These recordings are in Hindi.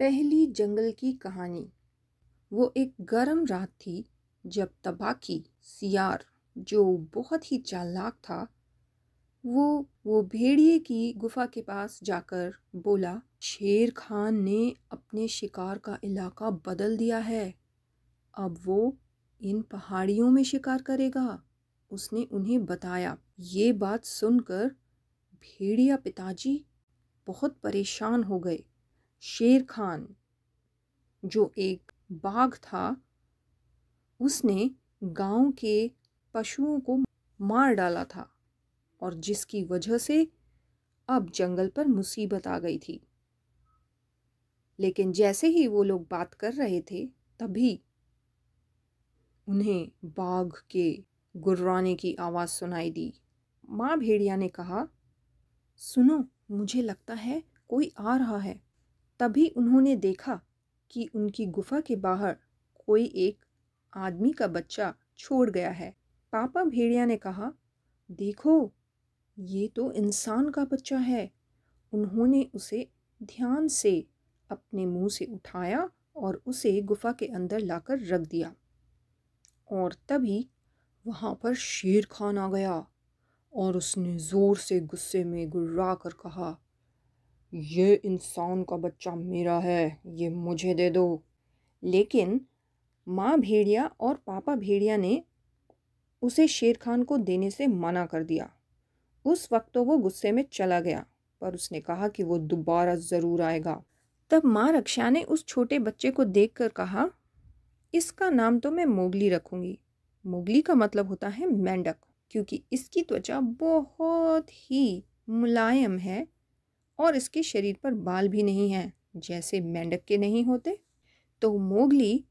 पहली जंगल की कहानी वो एक गर्म रात थी जब तबाकी सियार जो बहुत ही चालाक था वो वो भेड़िए की गुफा के पास जाकर बोला शेर खान ने अपने शिकार का इलाका बदल दिया है अब वो इन पहाड़ियों में शिकार करेगा उसने उन्हें बताया ये बात सुनकर भेड़िया पिताजी बहुत परेशान हो गए शेर खान जो एक बाघ था उसने गांव के पशुओं को मार डाला था और जिसकी वजह से अब जंगल पर मुसीबत आ गई थी लेकिन जैसे ही वो लोग बात कर रहे थे तभी उन्हें बाघ के गुर्राने की आवाज़ सुनाई दी माँ भेड़िया ने कहा सुनो मुझे लगता है कोई आ रहा है तभी उन्होंने देखा कि उनकी गुफा के बाहर कोई एक आदमी का बच्चा छोड़ गया है पापा भेड़िया ने कहा देखो ये तो इंसान का बच्चा है उन्होंने उसे ध्यान से अपने मुंह से उठाया और उसे गुफा के अंदर लाकर रख दिया और तभी वहाँ पर शेर खान आ गया और उसने ज़ोर से गुस्से में गुर्रा कर कहा ये इंसान का बच्चा मेरा है ये मुझे दे दो लेकिन माँ भेड़िया और पापा भेड़िया ने उसे शेर खान को देने से मना कर दिया उस वक्त तो वो गुस्से में चला गया पर उसने कहा कि वो दोबारा ज़रूर आएगा तब माँ रक्षा ने उस छोटे बच्चे को देख कर कहा इसका नाम तो मैं मोगली रखूँगी मोगली का मतलब होता है मेंढक क्योंकि इसकी त्वचा बहुत ही मुलायम है और इसके शरीर पर बाल भी नहीं हैं जैसे मेंढक के नहीं होते तो मोगली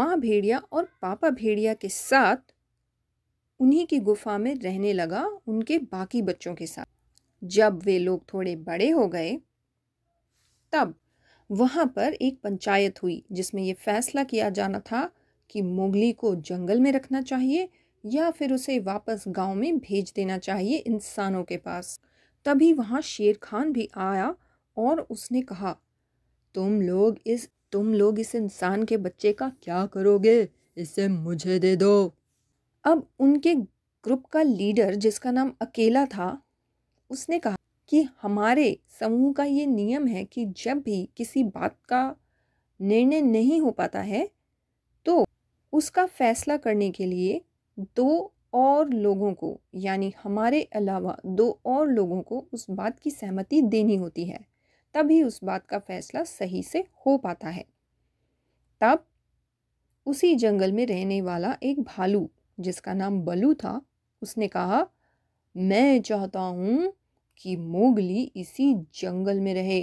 माँ भेड़िया और पापा भेड़िया के साथ उन्हीं की गुफा में रहने लगा उनके बाकी बच्चों के साथ जब वे लोग थोड़े बड़े हो गए तब वहाँ पर एक पंचायत हुई जिसमें ये फैसला किया जाना था कि मोगली को जंगल में रखना चाहिए या फिर उसे वापस गांव में भेज देना चाहिए इंसानों के पास तभी वहाँ शेर खान भी आया और उसने कहा तुम लोग इस तुम लोग इस इंसान के बच्चे का क्या करोगे इसे मुझे दे दो अब उनके ग्रुप का लीडर जिसका नाम अकेला था उसने कहा कि हमारे समूह का ये नियम है कि जब भी किसी बात का निर्णय नहीं हो पाता है तो उसका फैसला करने के लिए दो और लोगों को यानी हमारे अलावा दो और लोगों को उस बात की सहमति देनी होती है तभी उस बात का फैसला सही से हो पाता है तब उसी जंगल में रहने वाला एक भालू जिसका नाम बलू था उसने कहा मैं चाहता हूँ कि मोगली इसी जंगल में रहे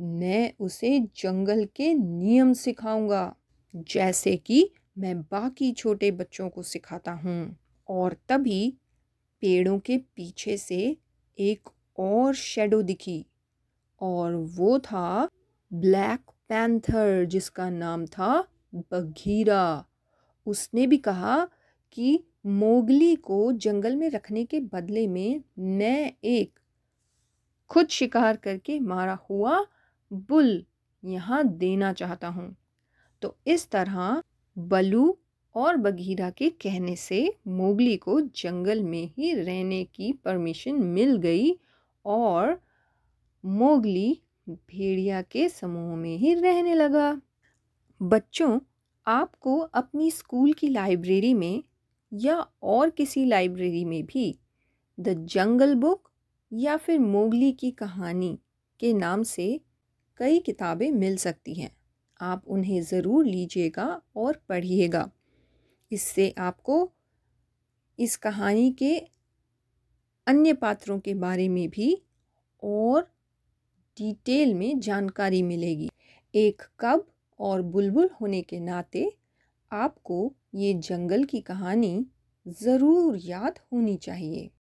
मैं उसे जंगल के नियम सिखाऊंगा जैसे कि मैं बाकी छोटे बच्चों को सिखाता हूँ और तभी पेड़ों के पीछे से एक और शेडो दिखी और वो था ब्लैक पैंथर जिसका नाम था बघीरा उसने भी कहा कि मोगली को जंगल में रखने के बदले में मैं एक खुद शिकार करके मारा हुआ बुल यहाँ देना चाहता हूँ तो इस तरह बलू और बघीरा के कहने से मोगली को जंगल में ही रहने की परमिशन मिल गई और मोगली भेड़िया के समूह में ही रहने लगा बच्चों आपको अपनी स्कूल की लाइब्रेरी में या और किसी लाइब्रेरी में भी द जंगल बुक या फिर मोगली की कहानी के नाम से कई किताबें मिल सकती हैं आप उन्हें ज़रूर लीजिएगा और पढ़िएगा इससे आपको इस कहानी के अन्य पात्रों के बारे में भी और डिटेल में जानकारी मिलेगी एक कब और बुलबुल होने के नाते आपको ये जंगल की कहानी ज़रूर याद होनी चाहिए